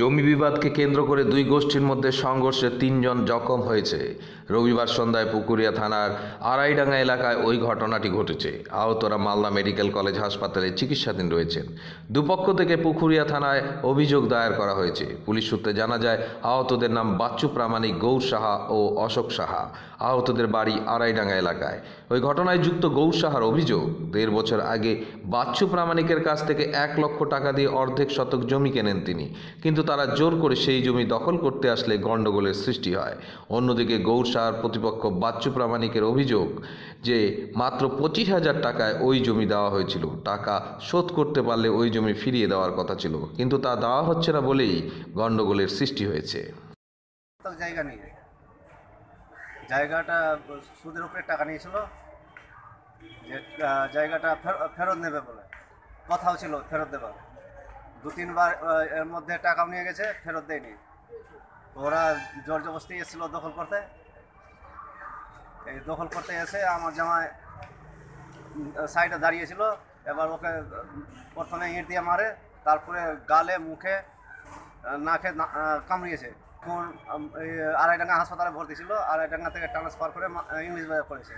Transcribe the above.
জমি বিবাদকে কেন্দ্র করে দুই গোষ্ঠীর মধ্যে সংঘর্ষে তিনজন জখম হয়েছে রবিবার সন্ধ্যায় পুকুরিয়া থানার আড়াইডাঙ্গা এলাকায় ওই ঘটনাটি ঘটেছে আহতরা মালদা মেডিকেল কলেজ হাসপাতালে চিকিৎসাধীন রয়েছেন দুপক্ষ থেকে পুকুরিয়া থানায় অভিযোগ দায়ের করা হয়েছে পুলিশ সূত্রে জানা যায় আহতদের নাম বাচ্চু প্রামাণিক গৌর সাহা ও অশোক সাহা আহতদের বাড়ি আড়াইডাঙ্গা এলাকায় ওই ঘটনায় যুক্ত গৌর সাহার অভিযোগ দেড় বছর আগে বাচ্চু প্রামাণিকের কাছ থেকে এক লক্ষ টাকা দিয়ে অর্ধেক শতক জমি কেনেন তিনি কিন্তু কিন্তু তারা জোর করে সেই জমি দখল করতে আসলে গণ্ডগোলের সৃষ্টি হয় অন্যদিকে গৌরসাহার প্রতিপক্ষ বাচ্চু প্রামাণিকের অভিযোগ যে মাত্র পঁচিশ হাজার টাকায় ওই জমি দেওয়া হয়েছিল টাকা শোধ করতে পারলে ওই জমি ফিরিয়ে দেওয়ার কথা ছিল কিন্তু তা দেওয়া হচ্ছে না বলেই গণ্ডগোলের সৃষ্টি হয়েছে জায়গা নেই জায়গাটা সুদের উপরে টাকা নিয়েছিল জায়গাটা ফেরত নেবে বলে কথাও ছিল ফেরত দেবে দু তিনবার এর মধ্যে টাকাও নিয়ে গেছে ফেরত দেয়নি ওরা জোর জবস্তি এসেছিল দখল করতে এই দখল করতে এসে আমার জামায় সাইডে দাঁড়িয়েছিল এবার ওকে প্রথমে ইঁট দিয়ে মারে তারপরে গালে মুখে নাকে কামড়িয়েছে কোন আড়াইডাঙ্গা হাসপাতালে ভর্তি ছিল আড়াইডাঙ্গা থেকে ট্রান্সফার করে ইংলিশ বাজার করেছে